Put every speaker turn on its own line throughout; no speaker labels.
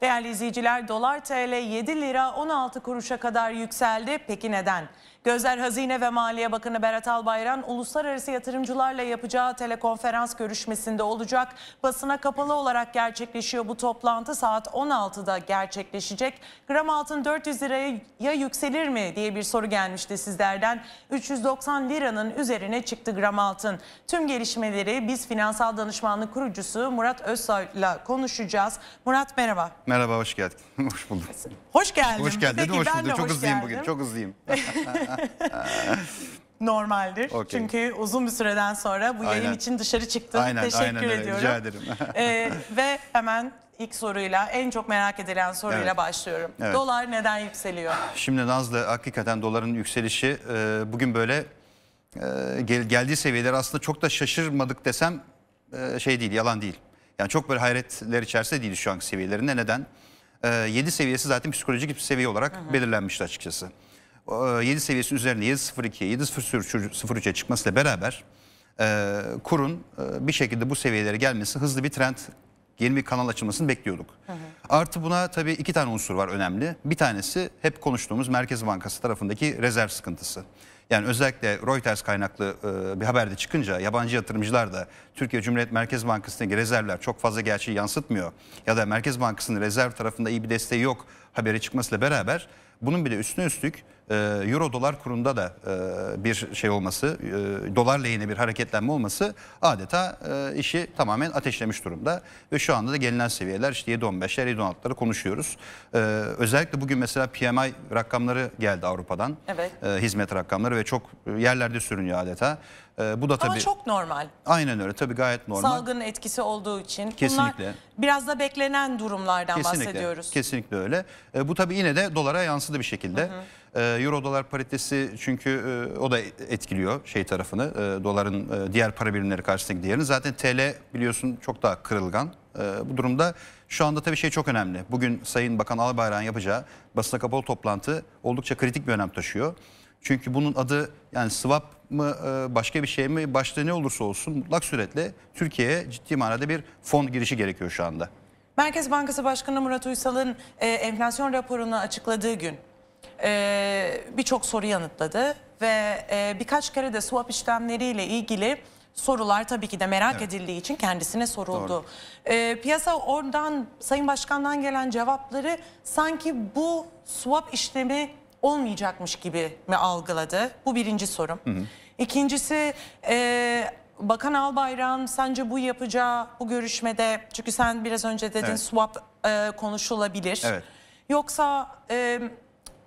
Değerli izleyiciler dolar TL 7 lira 16 kuruşa kadar yükseldi. Peki neden? Gözler Hazine ve Maliye Bakanı Berat Albayrak uluslararası yatırımcılarla yapacağı telekonferans görüşmesinde olacak. Basına kapalı olarak gerçekleşiyor bu toplantı saat 16'da gerçekleşecek. Gram altın 400 liraya ya yükselir mi diye bir soru gelmişti sizlerden. 390 liranın üzerine çıktı gram altın. Tüm gelişmeleri biz finansal danışmanlık kurucusu Murat Özsoy'la konuşacağız. Murat merhaba.
Merhaba hoş geldin. hoş bulduk. Hoş geldin. Hoş geldin. Peki, hoş bulduk. Çok hızlıyım geldim. bugün. Çok hızlıyım.
normaldir. Okay. Çünkü uzun bir süreden sonra bu aynen. yayın için dışarı çıktım. Aynen, Teşekkür aynen, ediyorum. rica ederim. ee, ve hemen ilk soruyla, en çok merak edilen soruyla evet. başlıyorum. Evet. Dolar neden yükseliyor?
Şimdi Nazlı hakikaten doların yükselişi e, bugün böyle e, gel, geldiği seviyeler aslında çok da şaşırmadık desem e, şey değil, yalan değil. Yani çok böyle hayretler içerisinde değil şu anki seviyelerinde. Neden? E, 7 seviyesi zaten psikolojik bir seviye olarak hı hı. belirlenmişti açıkçası. 7 ee, seviyesi üzerinde 7.02'ye 7.03'e çıkmasıyla beraber e, kurun e, bir şekilde bu seviyelere gelmesi hızlı bir trend yeni bir kanal açılmasını bekliyorduk. Hı hı. Artı buna tabii iki tane unsur var önemli. Bir tanesi hep konuştuğumuz Merkez Bankası tarafındaki rezerv sıkıntısı. Yani özellikle Reuters kaynaklı e, bir haberde çıkınca yabancı yatırımcılar da Türkiye Cumhuriyet Merkez Bankası'ndaki rezervler çok fazla gerçeği yansıtmıyor. Ya da Merkez Bankası'nın rezerv tarafında iyi bir desteği yok haberi çıkmasıyla beraber bunun bile üstüne üstlük e, euro dolar kurunda da e, bir şey olması, e, dolar lehine bir hareketlenme olması adeta e, işi tamamen ateşlemiş durumda. Ve şu anda da gelinen seviyeler işte 7.15'ler 7.16'ları konuşuyoruz. E, özellikle bugün mesela PMI rakamları geldi Avrupa'dan. Evet. E, hizmet rakamları ve çok yerlerde sürünüyor adeta. E, bu da tabii Ama çok normal. aynen öyle tabii gayet normal. Salgının
etkisi olduğu için. Kesinlikle. Bunlar biraz da beklenen durumlardan Kesinlikle, bahsediyoruz.
Kesinlikle öyle. E, bu tabii yine de dolara yansıdı bir şekilde. E, Euro dolar paritesi çünkü e, o da etkiliyor şey tarafını. doların e, diğer para birimleri karşısındaki değerini. Zaten TL biliyorsun çok daha kırılgan. bu durumda şu anda tabii şey çok önemli. Bugün Sayın Bakan Albayrak'ın yapacağı basına kapalı toplantı oldukça kritik bir önem taşıyor. Çünkü bunun adı yani swap mı e, başka bir şey mi başta ne olursa olsun mutlak suretle Türkiye'ye ciddi manada bir fon girişi gerekiyor şu anda.
Merkez Bankası Başkanı Murat Uysal'ın e, enflasyon raporunu açıkladığı gün e, birçok soru yanıtladı ve e, birkaç kere de swap işlemleriyle ilgili sorular tabii ki de merak evet. edildiği için kendisine soruldu. E, piyasa oradan Sayın Başkan'dan gelen cevapları sanki bu swap işlemi olmayacakmış gibi mi algıladı? Bu birinci sorum. Hı hı. İkincisi e, Bakan Albayrak'ın sence bu yapacağı bu görüşmede çünkü sen biraz önce dedin evet. swap e, konuşulabilir. Evet. Yoksa e,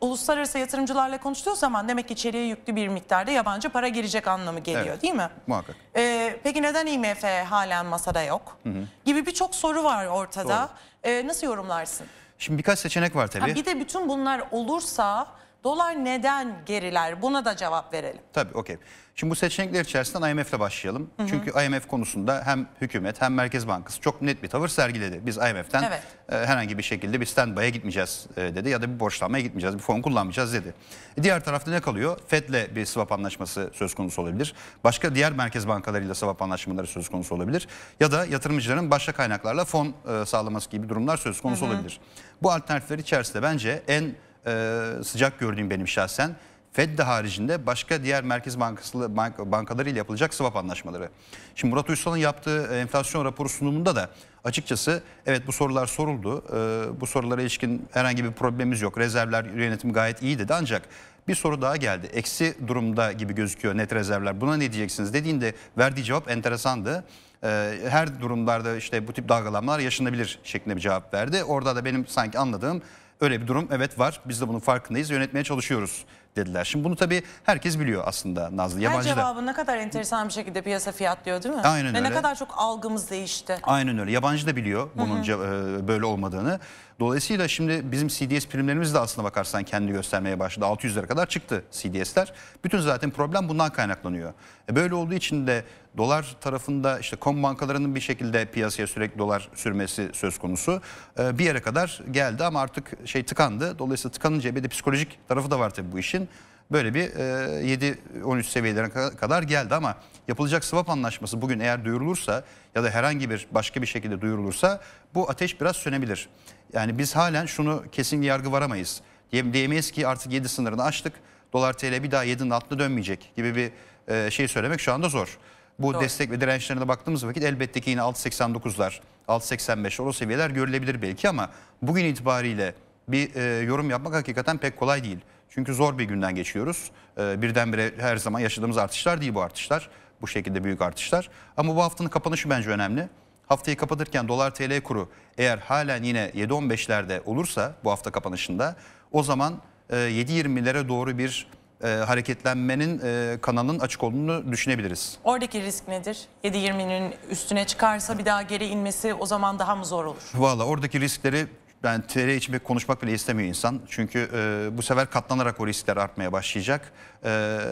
uluslararası yatırımcılarla konuştuğu zaman demek ki içeriye yüklü bir miktarda yabancı para girecek anlamı geliyor evet, değil mi? Muhakkak. Ee, peki neden IMF halen masada yok? Hı hı. Gibi birçok soru var ortada. Doğru. nasıl yorumlarsın?
Şimdi birkaç seçenek var tabii. Ha, bir
de bütün bunlar olursa dolar neden geriler? Buna da cevap verelim.
Tabii okey. Şimdi bu seçenekler içerisinden IMF'le başlayalım. Hı hı. Çünkü IMF konusunda hem hükümet hem Merkez Bankası çok net bir tavır sergiledi. Biz IMF'ten evet. e, herhangi bir şekilde bir standby'e gitmeyeceğiz e, dedi ya da bir borçlanmaya gitmeyeceğiz, bir fon kullanmayacağız dedi. E, diğer tarafta ne kalıyor? FED'le bir swap anlaşması söz konusu olabilir. Başka diğer merkez bankalarıyla swap anlaşmaları söz konusu olabilir. Ya da yatırımcıların başka kaynaklarla fon e, sağlaması gibi durumlar söz konusu hı hı. olabilir. Bu alternatifler içerisinde bence en e, sıcak gördüğüm benim şahsen Fed de haricinde başka diğer merkez bankası bank, bankalarıyla yapılacak swap anlaşmaları. Şimdi Murat Uysal'ın yaptığı e, enflasyon raporu sunumunda da açıkçası evet bu sorular soruldu. Ee, bu sorulara ilişkin herhangi bir problemimiz yok. Rezervler yönetimi gayet iyi dedi ancak bir soru daha geldi. Eksi durumda gibi gözüküyor net rezervler. Buna ne diyeceksiniz dediğinde verdiği cevap enteresandı. Ee, her durumlarda işte bu tip dalgalanmalar yaşanabilir şeklinde bir cevap verdi. Orada da benim sanki anladığım öyle bir durum evet var. Biz de bunun farkındayız. Yönetmeye çalışıyoruz dediler. Şimdi bunu tabii herkes biliyor aslında Nazlı. Yabancılar. Her cevabı
ne kadar enteresan bir şekilde piyasa fiyatlıyor değil mi? Aynen Ve öyle. ne kadar çok algımız değişti.
Aynen öyle. Yabancı da biliyor bunun Hı -hı. E, böyle olmadığını. Dolayısıyla şimdi bizim CDS primlerimiz de aslına bakarsan kendi göstermeye başladı. 600 lira kadar çıktı CDS'ler. Bütün zaten problem bundan kaynaklanıyor. E böyle olduğu için de dolar tarafında işte kom bankalarının bir şekilde piyasaya sürekli dolar sürmesi söz konusu. E bir yere kadar geldi ama artık şey tıkandı. Dolayısıyla tıkanınca bir de psikolojik tarafı da var tabii bu işin böyle bir e, 7-13 seviyelerine kadar geldi ama yapılacak swap anlaşması bugün eğer duyurulursa ya da herhangi bir başka bir şekilde duyurulursa bu ateş biraz sönebilir. Yani biz halen şunu kesin yargı varamayız. Diyemeyiz ki artık 7 sınırını açtık. Dolar TL bir daha 7'nin altına dönmeyecek gibi bir e, şey söylemek şu anda zor. Bu Doğru. destek ve dirençlerine baktığımız vakit elbette ki yine 6.89'lar, 6.85'ler o seviyeler görülebilir belki ama bugün itibariyle bir e, yorum yapmak hakikaten pek kolay değil. Çünkü zor bir günden geçiyoruz. Ee, birdenbire her zaman yaşadığımız artışlar değil bu artışlar. Bu şekilde büyük artışlar. Ama bu haftanın kapanışı bence önemli. Haftayı kapatırken dolar TL kuru eğer halen yine 7-15 7.15'lerde olursa bu hafta kapanışında o zaman e, 7.20'lere doğru bir e, hareketlenmenin e, kanalının açık olduğunu düşünebiliriz.
Oradaki risk nedir? 7.20'nin üstüne çıkarsa bir daha geri inmesi o zaman daha mı zor olur?
Valla oradaki riskleri ben yani için içmek konuşmak bile istemiyor insan. Çünkü e, bu sefer katlanarak o riskler artmaya başlayacak. E,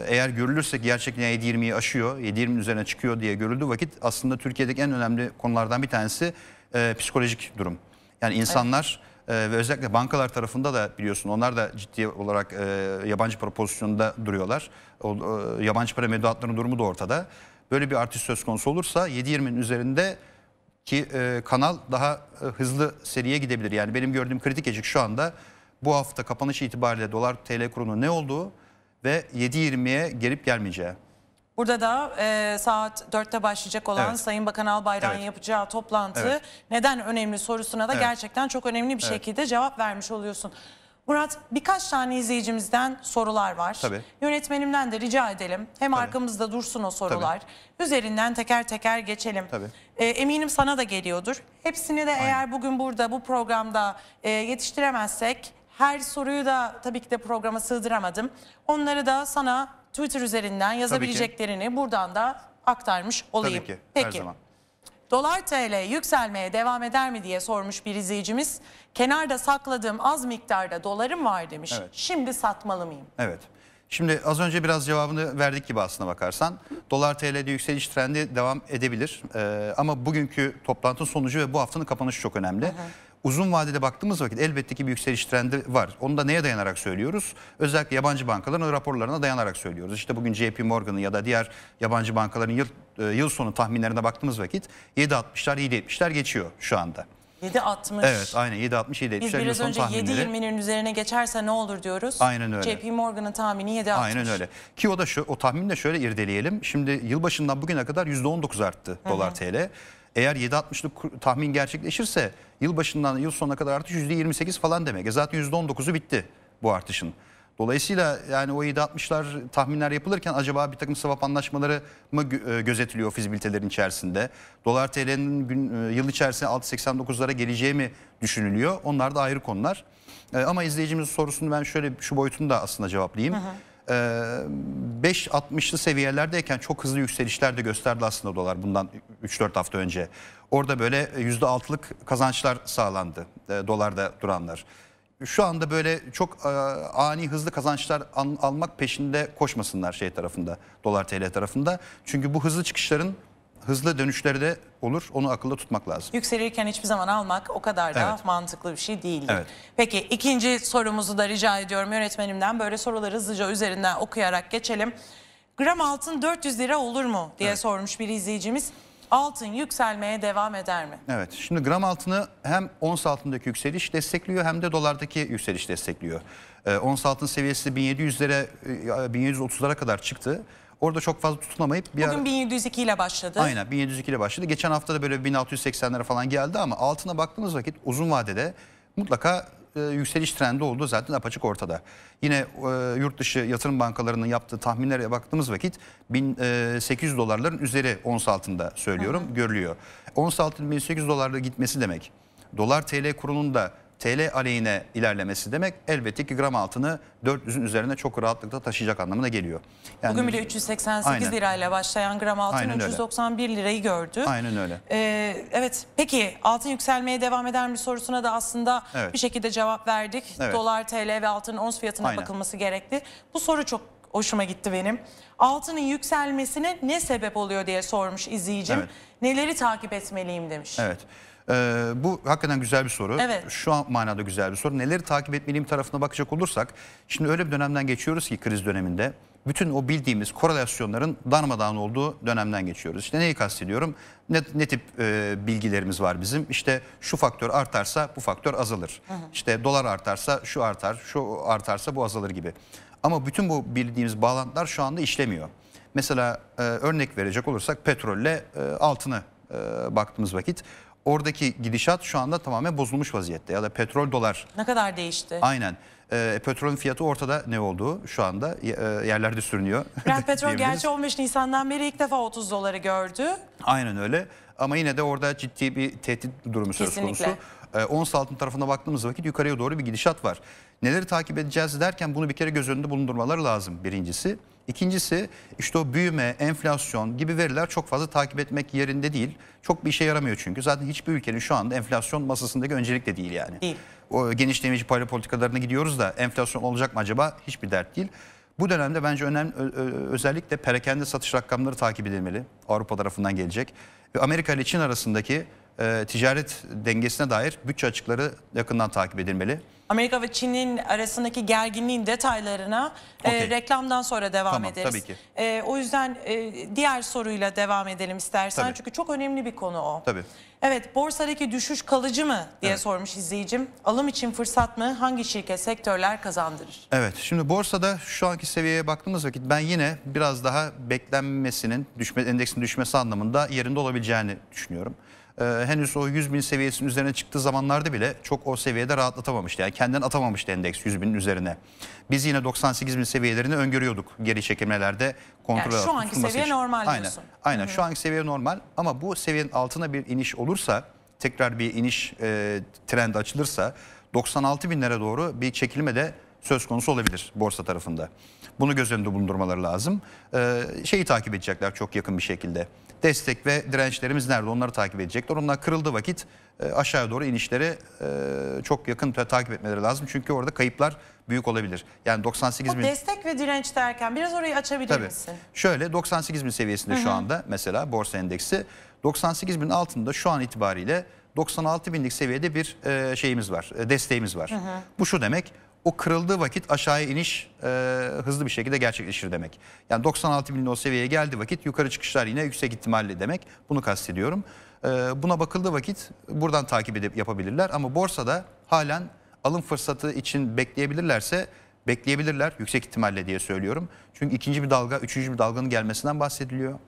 eğer görülürse gerçekten 7.20'yi aşıyor, 7.20'nin üzerine çıkıyor diye görüldüğü vakit aslında Türkiye'deki en önemli konulardan bir tanesi e, psikolojik durum. Yani insanlar evet. e, ve özellikle bankalar tarafında da biliyorsun onlar da ciddi olarak e, yabancı para pozisyonunda duruyorlar. O, e, yabancı para mevduatlarının durumu da ortada. Böyle bir artış söz konusu olursa 7.20'nin üzerinde ki e, kanal daha e, hızlı seriye gidebilir. Yani benim gördüğüm kritik eşik şu anda bu hafta kapanış itibariyle dolar TL kurunun ne olduğu ve 7.20'ye gelip gelmeyeceği.
Burada da e, saat 4'te başlayacak olan evet. Sayın Bakan Albayrak'ın evet. yapacağı toplantı evet. neden önemli sorusuna da evet. gerçekten çok önemli bir evet. şekilde cevap vermiş oluyorsun. Murat birkaç tane izleyicimizden sorular var. Tabii. Yönetmenimden de rica edelim. Hem Tabii. arkamızda dursun o sorular. Tabii. Üzerinden teker teker geçelim. Tabii. E, eminim sana da geliyordur. Hepsini de Aynen. eğer bugün burada bu programda e, yetiştiremezsek her soruyu da tabii ki de programa sığdıramadım. Onları da sana Twitter üzerinden yazabileceklerini buradan da aktarmış olayım. Tabii ki Peki. her zaman. Dolar TL yükselmeye devam eder mi diye sormuş bir izleyicimiz. Kenarda sakladığım az miktarda dolarım var demiş. Evet. Şimdi satmalı mıyım?
Evet. Şimdi az önce biraz cevabını verdik gibi aslına bakarsan. Dolar TL'de yükseliş trendi devam edebilir. Ee, ama bugünkü toplantının sonucu ve bu haftanın kapanışı çok önemli. Hı hı uzun vadede baktığımız vakit elbette ki bir yükseliş trendi var. Onu da neye dayanarak söylüyoruz? Özellikle yabancı bankaların raporlarına dayanarak söylüyoruz. İşte bugün JP Morgan'ın ya da diğer yabancı bankaların yıl, e, yıl sonu tahminlerine baktığımız vakit 7.60'lar 7.70'ler geçiyor şu anda.
7.60. Evet
aynen 7.60 7.70. Biz biraz önce 7.20'nin
üzerine geçerse ne olur diyoruz. Aynen öyle. JP Morgan'ın tahmini 7.60. Aynen öyle.
Ki o da şu o tahmini de şöyle irdeleyelim. Şimdi yılbaşından bugüne kadar %19 arttı Hı -hı. dolar TL. Eğer 7.60'lık tahmin gerçekleşirse yıl başından yıl sonuna kadar artış %28 falan demek. E zaten %19'u bitti bu artışın. Dolayısıyla yani o 7.60'lar tahminler yapılırken acaba bir takım swap anlaşmaları mı e, gözetiliyor fizibilitelerin içerisinde? Dolar TL'nin gün, e, yıl içerisinde 6.89'lara geleceği mi düşünülüyor? Onlar da ayrı konular. E, ama izleyicimizin sorusunu ben şöyle şu boyutunu da aslında cevaplayayım. Hı hı. 5.60'lı ee, seviyelerdeyken çok hızlı yükselişler de gösterdi aslında dolar bundan 3-4 hafta önce. Orada böyle %6'lık kazançlar sağlandı e, dolarda duranlar. Şu anda böyle çok e, ani hızlı kazançlar almak peşinde koşmasınlar şey tarafında, dolar TL tarafında. Çünkü bu hızlı çıkışların hızlı dönüşleri de olur. Onu akılda tutmak lazım.
Yükselirken hiçbir zaman almak o kadar da Evet. mantıklı bir şey değil. Evet. Peki ikinci sorumuzu da rica ediyorum yönetmenimden. Böyle soruları hızlıca üzerinden okuyarak geçelim. Gram altın 400 lira olur mu diye Evet. sormuş bir izleyicimiz. Altın yükselmeye devam eder mi?
Evet. Şimdi gram altını hem ons altındaki yükseliş destekliyor hem de dolardaki yükseliş destekliyor. Ee, ons altın seviyesi 1700'lere e, 1730'lara kadar çıktı. Orada çok fazla tutunamayıp bir Bugün ara...
1702 ile başladı. Aynen
1702 ile başladı. Geçen hafta da böyle 1680'lere falan geldi ama altına baktığınız vakit uzun vadede mutlaka e, yükseliş trendi oldu. zaten apaçık ortada. Yine e, yurt dışı yatırım bankalarının yaptığı tahminlere baktığımız vakit 1800 e, dolarların üzeri ons altında söylüyorum hı hı. görülüyor. Ons altın 1800 dolarla gitmesi demek. Dolar TL kurunun da TL aleyhine ilerlemesi demek elbette ki gram altını 400'ün üzerine çok rahatlıkla taşıyacak anlamına geliyor. Yani, Bugün bile
388 aynen. lirayla başlayan gram altın 391 lirayı gördü. Aynen öyle. Ee, evet peki altın yükselmeye devam eder mi sorusuna da aslında evet. bir şekilde cevap verdik. Evet. Dolar, TL ve altının ons fiyatına aynen. bakılması gerekli. Bu soru çok hoşuma gitti benim. Altının yükselmesine ne sebep oluyor diye sormuş izleyicim. Evet. Neleri takip etmeliyim demiş.
Evet. Ee, bu hakikaten güzel bir soru. Evet. Şu an manada güzel bir soru. Neleri takip etmeliyim tarafına bakacak olursak şimdi öyle bir dönemden geçiyoruz ki kriz döneminde bütün o bildiğimiz korelasyonların darmadağın olduğu dönemden geçiyoruz. İşte neyi kastediyorum? Ne, ne tip e, bilgilerimiz var bizim? İşte şu faktör artarsa bu faktör azalır. Hı hı. İşte dolar artarsa şu artar, şu artarsa bu azalır gibi. Ama bütün bu bildiğimiz bağlantılar şu anda işlemiyor. Mesela e, örnek verecek olursak petrolle e, altını e, baktığımız vakit Oradaki gidişat şu anda tamamen bozulmuş vaziyette. Ya da petrol dolar.
Ne kadar değişti? Aynen.
E, petrolün fiyatı ortada ne olduğu şu anda e, yerlerde sürünüyor.
Brent petrol gerçi 15 Nisan'dan beri ilk defa 30 doları gördü.
Aynen öyle. Ama yine de orada ciddi bir tehdit durumu Kesinlikle. söz konusu. E, ons altın tarafına baktığımız vakit yukarıya doğru bir gidişat var. Neleri takip edeceğiz derken bunu bir kere göz önünde bulundurmaları lazım birincisi. İkincisi işte o büyüme, enflasyon gibi veriler çok fazla takip etmek yerinde değil. Çok bir işe yaramıyor çünkü. Zaten hiçbir ülkenin şu anda enflasyon masasındaki öncelik de değil yani. Değil. O genişleyici para politikalarına gidiyoruz da enflasyon olacak mı acaba? Hiçbir dert değil. Bu dönemde bence önemli özellikle perakende satış rakamları takip edilmeli. Avrupa tarafından gelecek. Ve Amerika ile Çin arasındaki e, ticaret dengesine dair bütçe açıkları yakından takip edilmeli.
Amerika ve Çin'in arasındaki gerginliğin detaylarına okay. e, reklamdan sonra devam tamam, ederiz. Tabii ki. E, o yüzden e, diğer soruyla devam edelim istersen. Tabii. Çünkü çok önemli bir konu o. Tabii. Evet borsadaki düşüş kalıcı mı diye evet. sormuş izleyicim. Alım için fırsat mı? Hangi şirket sektörler kazandırır?
Evet şimdi borsada şu anki seviyeye baktığımız vakit ben yine biraz daha beklenmesinin düşme, endeksin düşmesi anlamında yerinde olabileceğini düşünüyorum. Ee, henüz o 100 bin seviyesinin üzerine çıktığı zamanlarda bile çok o seviyede rahatlatamamıştı. Yani kendinden atamamıştı endeks 100 binin üzerine. Biz yine 98 bin seviyelerini öngörüyorduk geri çekilmelerde kontrol yani şu anki seviye için. normal aynen, diyorsun. Aynen Hı -hı. şu anki seviye normal ama bu seviyenin altına bir iniş olursa tekrar bir iniş e, trendi açılırsa 96 binlere doğru bir çekilme de söz konusu olabilir borsa tarafında. Bunu göz önünde bulundurmaları lazım. Ee, şeyi takip edecekler çok yakın bir şekilde destek ve dirençlerimiz nerede onları takip edecekler. Onlar kırıldığı vakit e, aşağı doğru inişleri e, çok yakın takip etmeleri lazım. Çünkü orada kayıplar büyük olabilir. Yani 98 bin... destek
ve direnç derken biraz orayı açabilir Tabii. misin?
Şöyle 98 bin seviyesinde Hı -hı. şu anda mesela borsa endeksi. 98 bin altında şu an itibariyle 96 binlik seviyede bir e, şeyimiz var, desteğimiz var. Hı hı. Bu şu demek o kırıldığı vakit aşağıya iniş e, hızlı bir şekilde gerçekleşir demek. Yani 96 milyon o seviyeye geldi vakit yukarı çıkışlar yine yüksek ihtimalle demek. Bunu kastediyorum. E, buna bakıldığı vakit buradan takip edip yapabilirler. Ama borsada halen alım fırsatı için bekleyebilirlerse bekleyebilirler yüksek ihtimalle diye söylüyorum. Çünkü ikinci bir dalga, üçüncü bir dalganın gelmesinden bahsediliyor.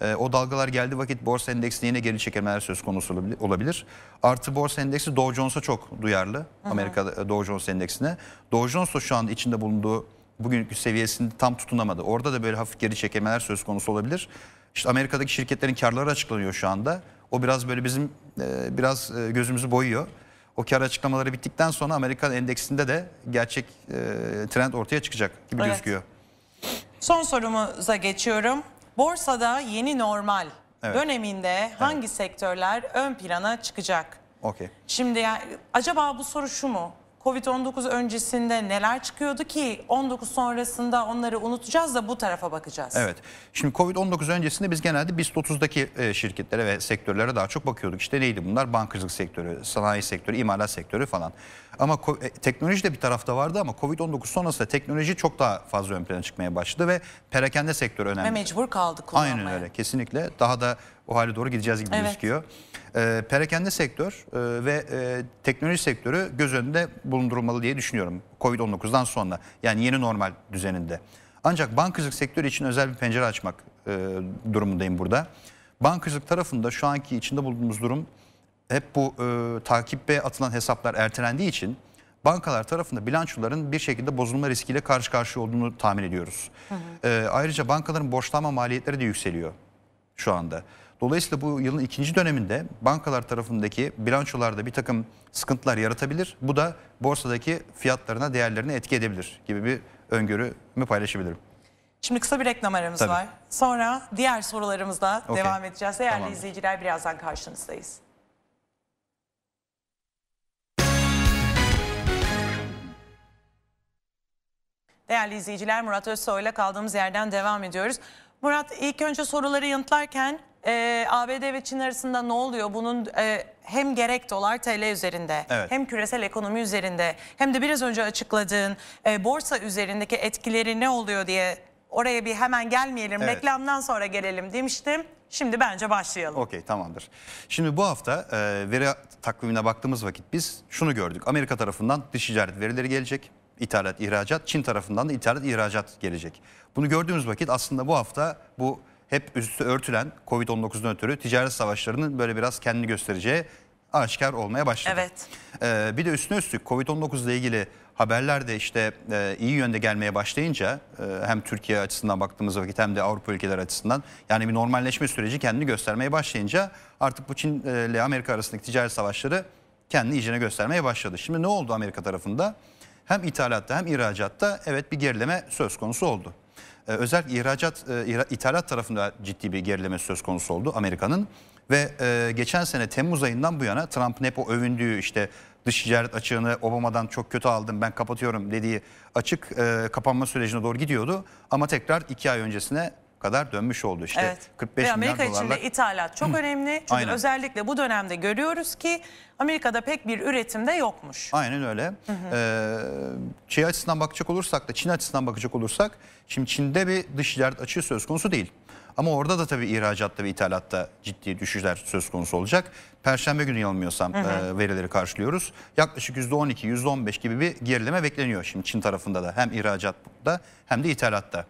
E, o dalgalar geldi vakit borsa endeksinde yine geri çekilmeler söz konusu olabilir. Artı borsa endeksi Dow Jones'a çok duyarlı. Amerika e, Dow Jones endeksine. Dow Jones da şu an içinde bulunduğu bugünkü seviyesinde tam tutunamadı. Orada da böyle hafif geri çekilmeler söz konusu olabilir. İşte Amerika'daki şirketlerin karları açıklanıyor şu anda. O biraz böyle bizim e, biraz e, gözümüzü boyuyor. O kar açıklamaları bittikten sonra Amerikan endeksinde de gerçek e, trend ortaya çıkacak gibi evet. gözüküyor.
Son sorumuza geçiyorum. Borsada yeni normal Evet. döneminde hangi sektörler ön plana çıkacak? Okey. Şimdi ya- acaba bu soru şu mu? Covid-19 öncesinde neler çıkıyordu ki 19 sonrasında onları unutacağız da bu tarafa bakacağız. Evet.
Şimdi Covid-19 öncesinde biz genelde BIST 30'daki e, şirketlere ve sektörlere daha çok bakıyorduk. İşte neydi bunlar? Bankacılık sektörü, sanayi sektörü, imalat sektörü falan. Ama e, teknoloji de bir tarafta vardı ama Covid-19 sonrasında teknoloji çok daha fazla ön plana çıkmaya başladı ve perakende sektörü önemli. Ve
mecbur kaldık
kullanmaya. Aynen öyle kesinlikle. Daha da o hale doğru gideceğiz gibi evet. gözüküyor. E, perakende sektör e, ve e, teknoloji sektörü göz önünde bulundurulmalı diye düşünüyorum. Covid-19'dan sonra yani yeni normal düzeninde. Ancak bankacılık sektörü için özel bir pencere açmak e, durumundayım burada. Bankacılık tarafında şu anki içinde bulunduğumuz durum hep bu e, takibe atılan hesaplar ertelendiği için bankalar tarafında bilançoların bir şekilde bozulma riskiyle karşı karşıya olduğunu tahmin ediyoruz. Hı hı. E, ayrıca bankaların borçlanma maliyetleri de yükseliyor şu anda. Dolayısıyla bu yılın ikinci döneminde bankalar tarafındaki bilançolarda bir takım sıkıntılar yaratabilir. Bu da borsadaki fiyatlarına, değerlerine etki edebilir gibi bir öngörümü paylaşabilirim.
Şimdi kısa bir reklam aramız Tabii. var. Sonra diğer sorularımızla okay. devam edeceğiz. Değerli tamam. izleyiciler birazdan karşınızdayız. Değerli izleyiciler Murat Özsoy ile kaldığımız yerden devam ediyoruz. Murat ilk önce soruları yanıtlarken e, ee, ABD ve Çin arasında ne oluyor? Bunun e, hem gerek dolar TL üzerinde evet. hem küresel ekonomi üzerinde hem de biraz önce açıkladığın e, borsa üzerindeki etkileri ne oluyor diye oraya bir hemen gelmeyelim. Evet. Reklamdan sonra gelelim demiştim. Şimdi bence başlayalım.
Okey tamamdır. Şimdi bu hafta e, veri takvimine baktığımız vakit biz şunu gördük. Amerika tarafından dış ticaret verileri gelecek. İthalat, ihracat. Çin tarafından da ithalat, ihracat gelecek. Bunu gördüğümüz vakit aslında bu hafta bu hep üstü örtülen Covid-19'dan ötürü ticaret savaşlarının böyle biraz kendini göstereceği aşikar olmaya başladı. Evet. Ee, bir de üstüne üstlük Covid-19 ile ilgili haberler de işte e, iyi yönde gelmeye başlayınca e, hem Türkiye açısından baktığımız vakit hem de Avrupa ülkeler açısından yani bir normalleşme süreci kendini göstermeye başlayınca artık bu Çin e, ile Amerika arasındaki ticaret savaşları kendini iyicene göstermeye başladı. Şimdi ne oldu Amerika tarafında? Hem ithalatta hem ihracatta evet bir gerileme söz konusu oldu. E, özel ihracat e, ithalat tarafında ciddi bir gerileme söz konusu oldu Amerika'nın. Ve e, geçen sene Temmuz ayından bu yana Trump'ın hep o övündüğü işte dış ticaret açığını Obama'dan çok kötü aldım ben kapatıyorum dediği açık kapanma sürecine doğru gidiyordu. Ama tekrar iki ay öncesine kadar dönmüş oldu. İşte evet. 45 Ve Amerika milyar dolarlık... için de
ithalat çok Hı. önemli. Çünkü Aynen. özellikle bu dönemde görüyoruz ki Amerika'da pek bir üretimde yokmuş.
Aynen öyle. Hı hı. Ee, şey açısından bakacak olursak da Çin açısından bakacak olursak şimdi Çin'de bir dış ticaret açığı söz konusu değil. Ama orada da tabii ihracatta ve ithalatta ciddi düşüşler söz konusu olacak. Perşembe günü yanılmıyorsam hı hı. E, verileri karşılıyoruz. Yaklaşık %12, %15 gibi bir gerileme bekleniyor şimdi Çin tarafında da. Hem ihracatta hem de ithalatta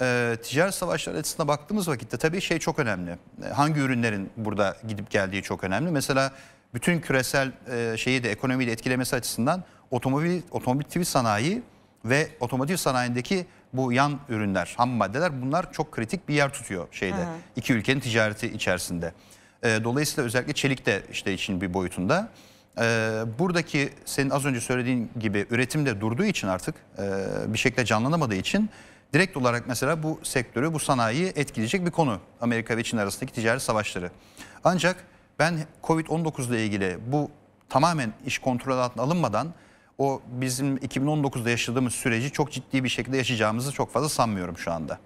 e, ticaret savaşları açısından baktığımız vakitte tabii şey çok önemli. Ee, hangi ürünlerin burada gidip geldiği çok önemli. Mesela bütün küresel e, şeyi de ekonomiyi de etkilemesi açısından otomobil otomotiv sanayi ve otomotiv sanayindeki bu yan ürünler, ham maddeler bunlar çok kritik bir yer tutuyor şeyde. Hı. iki ülkenin ticareti içerisinde. E, dolayısıyla özellikle çelik de işte için bir boyutunda. E, buradaki senin az önce söylediğin gibi üretimde durduğu için artık e, bir şekilde canlanamadığı için direkt olarak mesela bu sektörü, bu sanayiyi etkileyecek bir konu. Amerika ve Çin arasındaki ticari savaşları. Ancak ben Covid-19 ile ilgili bu tamamen iş kontrol altına alınmadan o bizim 2019'da yaşadığımız süreci çok ciddi bir şekilde yaşayacağımızı çok fazla sanmıyorum şu anda.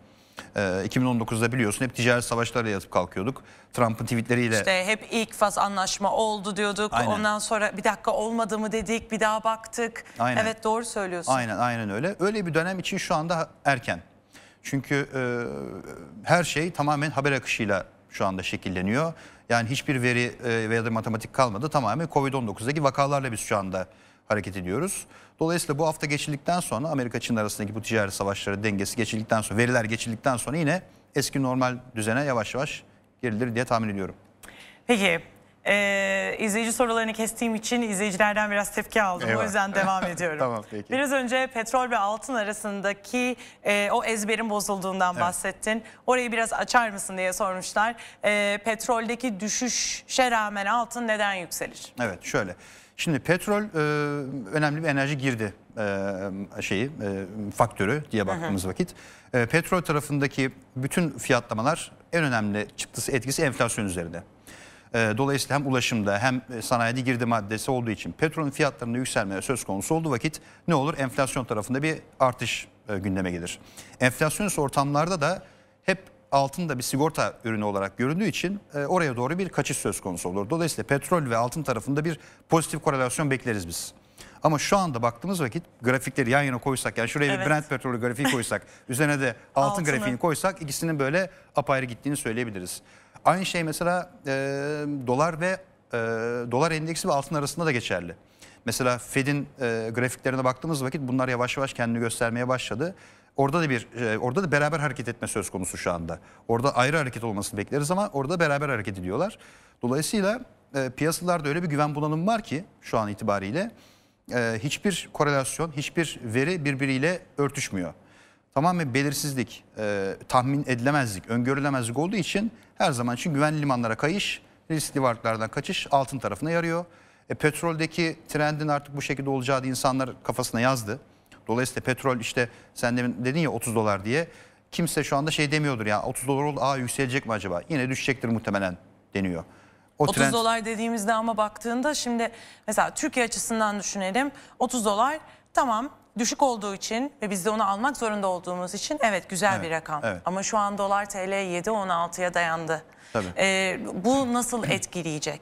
2019'da ee, biliyorsun hep ticaret savaşlarla yatıp kalkıyorduk. Trump'ın tweetleriyle.
İşte hep ilk faz anlaşma oldu diyorduk. Aynen. Ondan sonra bir dakika olmadı mı dedik bir daha baktık. Aynen. Evet doğru söylüyorsun. Aynen
aynen öyle. Öyle bir dönem için şu anda erken. Çünkü e, her şey tamamen haber akışıyla şu anda şekilleniyor. Yani hiçbir veri e, veya da matematik kalmadı. Tamamen Covid-19'daki vakalarla biz şu anda hareket ediyoruz. Dolayısıyla bu hafta geçildikten sonra Amerika-Çin arasındaki bu ticari savaşları dengesi geçildikten sonra veriler geçildikten sonra yine eski normal düzene yavaş yavaş gerilir diye tahmin ediyorum.
Peki ee, izleyici sorularını kestiğim için izleyicilerden biraz tepki aldım. Eyvah. O yüzden devam ediyorum. tamam peki. Biraz önce petrol ve altın arasındaki e, o ezberin bozulduğundan evet. bahsettin. Orayı biraz açar mısın diye sormuşlar. E, petroldeki düşüşe rağmen altın neden yükselir?
Evet şöyle. Şimdi petrol e, önemli bir enerji girdi e, şeyi e, faktörü diye baktığımız hı hı. vakit. E, petrol tarafındaki bütün fiyatlamalar en önemli çıktısı etkisi enflasyon üzerinde. E, dolayısıyla hem ulaşımda hem e, sanayide girdi maddesi olduğu için petrolün fiyatlarının yükselmeye söz konusu olduğu vakit ne olur? Enflasyon tarafında bir artış e, gündeme gelir. Enflasyonist ortamlarda da hep altın da bir sigorta ürünü olarak göründüğü için e, oraya doğru bir kaçış söz konusu olur. Dolayısıyla petrol ve altın tarafında bir pozitif korelasyon bekleriz biz. Ama şu anda baktığımız vakit grafikleri yan yana koysak yani şuraya evet. bir Brent petrolü grafiği koysak üzerine de altın Altını. grafiğini koysak ikisinin böyle apayrı gittiğini söyleyebiliriz. Aynı şey mesela e, dolar ve e, dolar endeksi ve altın arasında da geçerli. Mesela Fed'in e, grafiklerine baktığımız vakit bunlar yavaş yavaş kendini göstermeye başladı. Orada da bir e, orada da beraber hareket etme söz konusu şu anda. Orada ayrı hareket olmasını bekleriz ama orada beraber hareket ediyorlar. Dolayısıyla e, piyasalarda öyle bir güven bunalımı var ki şu an itibariyle e, hiçbir korelasyon, hiçbir veri birbiriyle örtüşmüyor. Tamamen belirsizlik, e, tahmin edilemezlik, öngörülemezlik olduğu için her zaman için güvenli limanlara kayış, riskli varlıklardan kaçış altın tarafına yarıyor. E, petroldeki trendin artık bu şekilde olacağı da insanlar kafasına yazdı. Dolayısıyla petrol işte sen demin dedin ya 30 dolar diye. Kimse şu anda şey demiyordur ya 30 dolar oldu aa yükselecek mi acaba? Yine düşecektir muhtemelen deniyor. O 30 trend...
dolar dediğimizde ama baktığında şimdi mesela Türkiye açısından düşünelim 30 dolar tamam düşük olduğu için ve biz de onu almak zorunda olduğumuz için evet güzel evet, bir rakam. Evet. Ama şu an dolar TL 7-16'ya dayandı. Tabii. Ee, bu nasıl etkileyecek?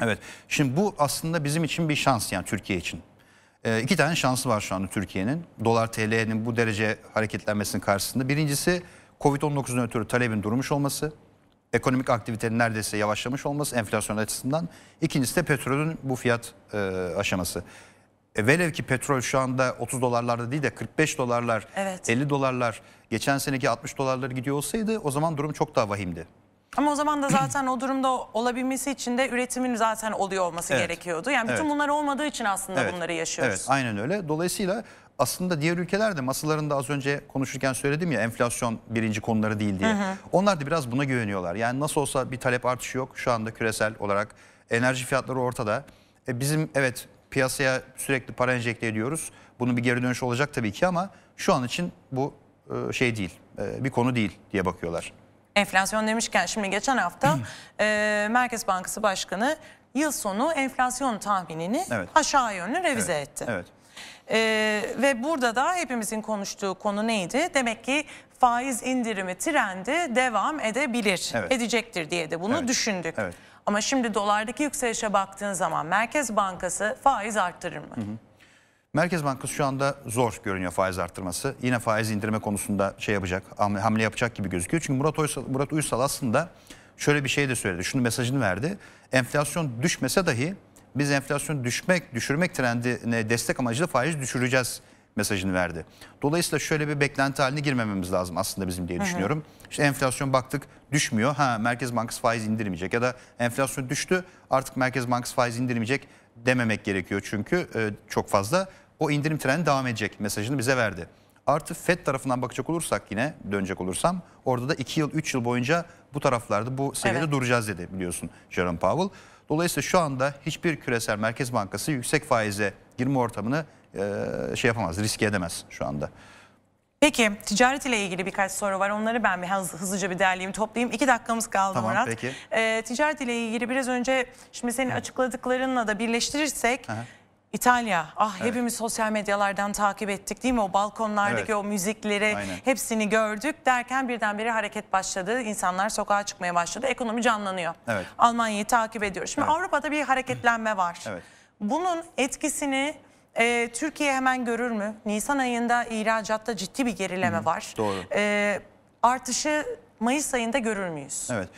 Evet şimdi bu aslında bizim için bir şans yani Türkiye için. E, iki tane şansı var şu anda Türkiye'nin. Dolar TL'nin bu derece hareketlenmesinin karşısında. Birincisi Covid-19'un ötürü talebin durmuş olması. Ekonomik aktivitenin neredeyse yavaşlamış olması enflasyon açısından. İkincisi de petrolün bu fiyat e, aşaması. E, velev ki petrol şu anda 30 dolarlarda değil de 45 dolarlar, evet. 50 dolarlar, geçen seneki 60 dolarları gidiyor olsaydı o zaman durum çok daha vahimdi.
Ama o zaman da zaten o durumda olabilmesi için de üretimin zaten oluyor olması Evet. gerekiyordu. Yani bütün Evet. bunlar olmadığı için aslında bunları yaşıyoruz. Evet,
aynen öyle. Dolayısıyla aslında diğer ülkeler de masalarında az önce konuşurken söyledim ya enflasyon birinci konuları değil diye. Onlar da biraz buna güveniyorlar. Yani nasıl olsa bir talep artışı yok şu anda küresel olarak. Enerji fiyatları ortada. E bizim evet piyasaya sürekli para enjekte ediyoruz. Bunun bir geri dönüşü olacak tabii ki ama şu an için bu e, şey değil. E, bir konu değil diye bakıyorlar.
Enflasyon demişken şimdi geçen hafta e, Merkez Bankası Başkanı yıl sonu enflasyon tahminini Evet. aşağı yönlü revize etti. Evet. Ee, ve burada da hepimizin konuştuğu konu neydi? Demek ki faiz indirimi trendi devam edebilir, Evet. edecektir diye de bunu Evet. düşündük. Evet. Ama şimdi dolardaki yükselişe baktığın zaman Merkez Bankası faiz arttırır mı?
Merkez Bankası şu anda zor görünüyor faiz arttırması. Yine faiz indirme konusunda şey yapacak, hamle yapacak gibi gözüküyor. Çünkü Murat Uysal, Murat Uysal aslında şöyle bir şey de söyledi. Şunu mesajını verdi. Enflasyon düşmese dahi biz enflasyon düşmek, düşürmek trendine destek amacıyla faiz düşüreceğiz mesajını verdi. Dolayısıyla şöyle bir beklenti haline girmememiz lazım aslında bizim diye düşünüyorum. Hı hı. İşte enflasyon baktık düşmüyor. Ha Merkez Bankası faiz indirmeyecek ya da enflasyon düştü artık Merkez Bankası faiz indirmeyecek dememek gerekiyor. Çünkü e, çok fazla o indirim treni devam edecek mesajını bize verdi. Artı FED tarafından bakacak olursak yine dönecek olursam orada da 2 yıl 3 yıl boyunca bu taraflarda bu seviyede evet. duracağız dedi biliyorsun Jerome Powell. Dolayısıyla şu anda hiçbir küresel merkez bankası yüksek faize girme ortamını e, şey yapamaz, riske edemez şu anda.
Peki ticaret ile ilgili birkaç soru var. Onları ben bir hız, hızlıca bir derleyeyim, toplayayım. İki dakikamız kaldı tamam, Murat. Peki. Ee, ticaret ile ilgili biraz önce şimdi senin evet. açıkladıklarınla da birleştirirsek... Aha. İtalya, ah evet. hepimiz sosyal medyalardan takip ettik değil mi? O balkonlardaki evet. o müzikleri Aynen. hepsini gördük derken birdenbire hareket başladı. İnsanlar sokağa çıkmaya başladı. Ekonomi canlanıyor. Evet. Almanya'yı takip ediyoruz. Şimdi evet. Avrupa'da bir hareketlenme var. Evet. Bunun etkisini e, Türkiye hemen görür mü? Nisan ayında ihracatta ciddi bir gerileme Hı, var. Doğru. E, artışı Mayıs ayında görür müyüz?
Evet.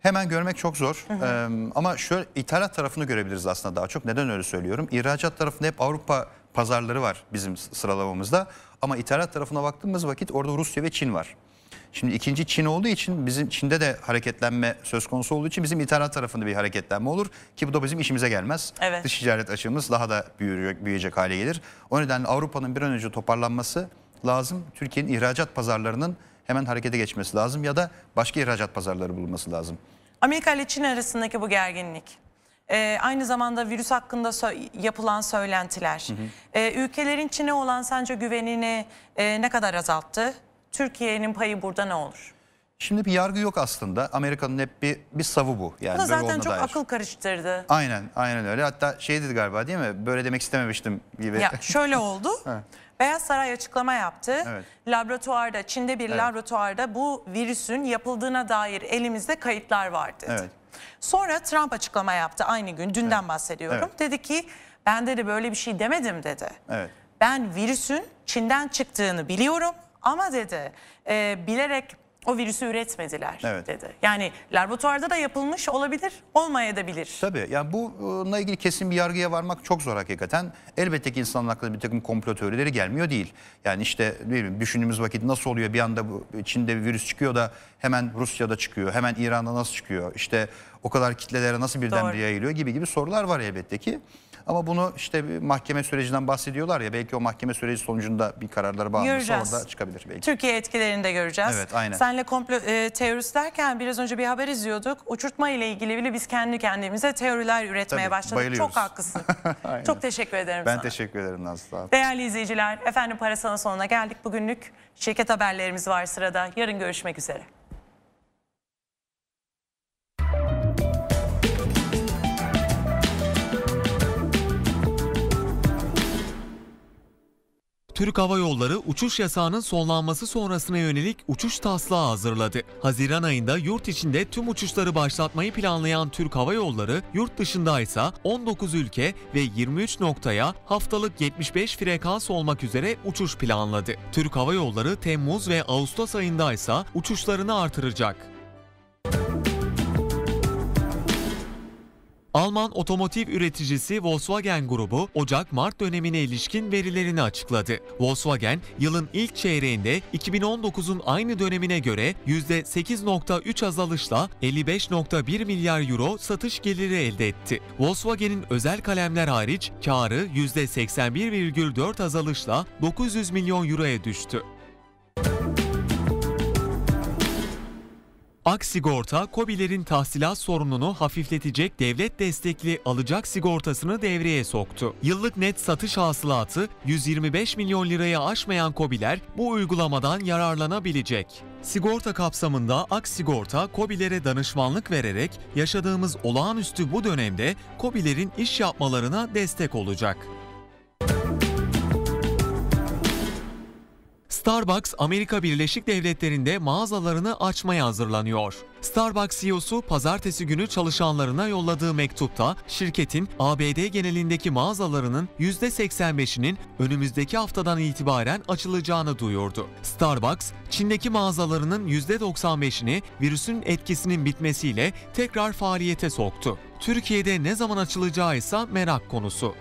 Hemen görmek çok zor hı hı. Ee, ama şöyle ithalat tarafını görebiliriz aslında daha çok. Neden öyle söylüyorum? İhracat tarafında hep Avrupa pazarları var bizim sıralamamızda ama ithalat tarafına baktığımız vakit orada Rusya ve Çin var. Şimdi ikinci Çin olduğu için bizim Çin'de de hareketlenme söz konusu olduğu için bizim ithalat tarafında bir hareketlenme olur ki bu da bizim işimize gelmez. Evet. Dış ticaret açığımız daha da büyüyecek, büyüyecek hale gelir. O nedenle Avrupa'nın bir an önce toparlanması lazım. Türkiye'nin ihracat pazarlarının hemen harekete geçmesi lazım ya da başka ihracat pazarları bulunması
lazım. Amerika ile Çin arasındaki bu gerginlik. Ee, aynı zamanda virüs hakkında sö yapılan söylentiler. Hı hı. Ee, ülkelerin Çin'e olan sence güvenini e, ne kadar azalttı? Türkiye'nin payı burada ne olur?
Şimdi bir yargı yok aslında. Amerika'nın hep bir, bir savı bu. Yani bu da zaten çok dair. akıl
karıştırdı.
Aynen, aynen öyle. Hatta şey dedi galiba değil mi? Böyle demek istememiştim gibi. Ya şöyle oldu.
Beyaz Saray açıklama yaptı. Evet. Laboratuvarda, Çin'de bir evet. laboratuvarda bu virüsün yapıldığına dair elimizde kayıtlar var dedi. Evet. Sonra Trump açıklama yaptı aynı gün. Dünden evet. bahsediyorum. Evet. Dedi ki ben de böyle bir şey demedim dedi. Evet. Ben virüsün Çin'den çıktığını biliyorum ama dedi e, bilerek o virüsü üretmediler evet. dedi. Yani laboratuvarda da yapılmış olabilir, olmayabilir.
Tabii yani bununla ilgili kesin bir yargıya varmak çok zor hakikaten. Elbette ki insanın aklına bir takım komplo teorileri gelmiyor değil. Yani işte bilmiyorum, düşündüğümüz vakit nasıl oluyor bir anda bu, Çin'de bir virüs çıkıyor da hemen Rusya'da çıkıyor, hemen İran'da nasıl çıkıyor? İşte o kadar kitlelere nasıl birdenbire Doğru. yayılıyor gibi gibi sorular var elbette ki. Ama bunu işte bir mahkeme sürecinden bahsediyorlar ya belki o mahkeme süreci sonucunda bir kararlara bağlanırsa Göreceğiz. orada çıkabilir belki.
Türkiye etkilerini de göreceğiz. Evet aynen. Senle komplo e, teorisi derken biraz önce bir haber izliyorduk. Uçurtma ile ilgili bile biz kendi kendimize teoriler üretmeye Tabii, başladık. Çok haklısın. Çok teşekkür ederim ben sana. Ben
teşekkür ederim Nazlı.
Değerli izleyiciler efendim parasanın sonuna geldik bugünlük. Şirket haberlerimiz var sırada. Yarın görüşmek üzere.
Türk Hava Yolları uçuş yasağının sonlanması sonrasına yönelik uçuş taslağı hazırladı. Haziran ayında yurt içinde tüm uçuşları başlatmayı planlayan Türk Hava Yolları yurt dışında ise 19 ülke ve 23 noktaya haftalık 75 frekans olmak üzere uçuş planladı. Türk Hava Yolları Temmuz ve Ağustos ayında ise uçuşlarını artıracak. Alman otomotiv üreticisi Volkswagen grubu Ocak-Mart dönemine ilişkin verilerini açıkladı. Volkswagen yılın ilk çeyreğinde 2019'un aynı dönemine göre %8.3 azalışla 55.1 milyar euro satış geliri elde etti. Volkswagen'in özel kalemler hariç karı %81,4 azalışla 900 milyon euroya düştü. Ak Sigorta, COBİ'lerin tahsilat sorununu hafifletecek devlet destekli alacak sigortasını devreye soktu. Yıllık net satış hasılatı 125 milyon lirayı aşmayan COBİ'ler bu uygulamadan yararlanabilecek. Sigorta kapsamında Ak Sigorta, COBİ'lere danışmanlık vererek yaşadığımız olağanüstü bu dönemde COBİ'lerin iş yapmalarına destek olacak. Starbucks Amerika Birleşik Devletleri'nde mağazalarını açmaya hazırlanıyor. Starbucks CEO'su pazartesi günü çalışanlarına yolladığı mektupta şirketin ABD genelindeki mağazalarının %85'inin önümüzdeki haftadan itibaren açılacağını duyurdu. Starbucks, Çin'deki mağazalarının %95'ini virüsün etkisinin bitmesiyle tekrar faaliyete soktu. Türkiye'de ne zaman açılacağı ise merak konusu.